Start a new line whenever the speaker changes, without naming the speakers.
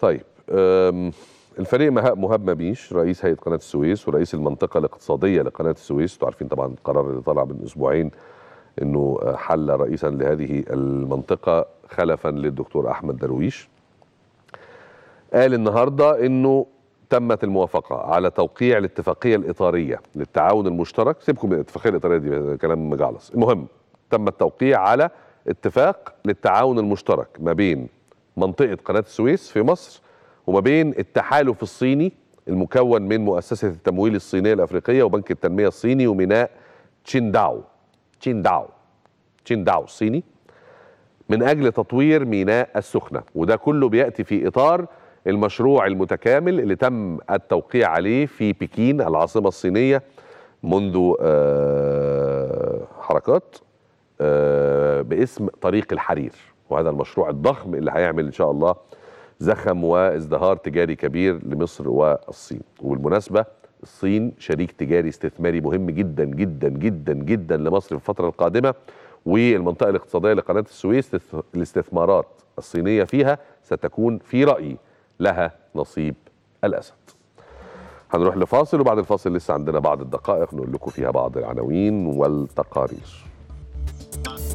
طيب الفريق مهاب مبيش رئيس هيئه قناه السويس ورئيس المنطقه الاقتصاديه لقناه السويس انتوا عارفين طبعا القرار اللي طلع من اسبوعين انه حل رئيسا لهذه المنطقه خلفا للدكتور احمد درويش قال النهارده انه تمت الموافقه على توقيع الاتفاقيه الاطاريه للتعاون المشترك سيبكم من الاتفاقيه الاطاريه دي كلام مجعلص المهم تم التوقيع على اتفاق للتعاون المشترك ما بين منطقه قناه السويس في مصر وما بين التحالف الصيني المكون من مؤسسه التمويل الصينيه الافريقيه وبنك التنميه الصيني وميناء تشينداو تشينداو تشينداو الصيني من اجل تطوير ميناء السخنه وده كله بياتي في اطار المشروع المتكامل اللي تم التوقيع عليه في بكين العاصمه الصينيه منذ آه، حركات آه، باسم طريق الحرير وهذا المشروع الضخم اللي هيعمل ان شاء الله زخم وازدهار تجاري كبير لمصر والصين وبالمناسبه الصين شريك تجاري استثماري مهم جدا جدا جدا جدا لمصر في الفتره القادمه والمنطقه الاقتصاديه لقناه السويس الاستثمارات الصينيه فيها ستكون في رايي لها نصيب الاسد هنروح لفاصل وبعد الفاصل لسه عندنا بعض الدقائق نقول لكم فيها بعض العناوين والتقارير